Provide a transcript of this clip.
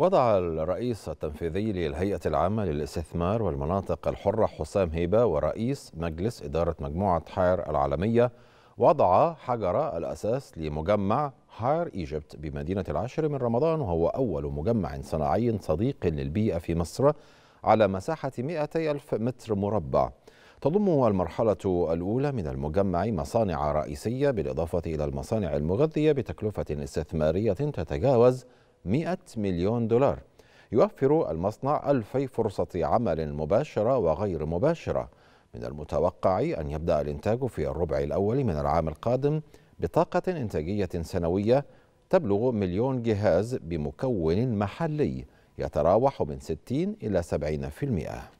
وضع الرئيس التنفيذي للهيئة العامة للاستثمار والمناطق الحرة حسام هيبة ورئيس مجلس إدارة مجموعة حير العالمية وضع حجر الأساس لمجمع حير إيجيبت بمدينة العاشر من رمضان وهو أول مجمع صناعي صديق للبيئة في مصر على مساحة 200 ألف متر مربع تضم المرحلة الأولى من المجمع مصانع رئيسية بالإضافة إلى المصانع المغذية بتكلفة استثمارية تتجاوز 100 مليون دولار يوفر المصنع ألفي فرصة عمل مباشرة وغير مباشرة من المتوقع أن يبدأ الإنتاج في الربع الأول من العام القادم بطاقة إنتاجية سنوية تبلغ مليون جهاز بمكون محلي يتراوح من 60 إلى 70%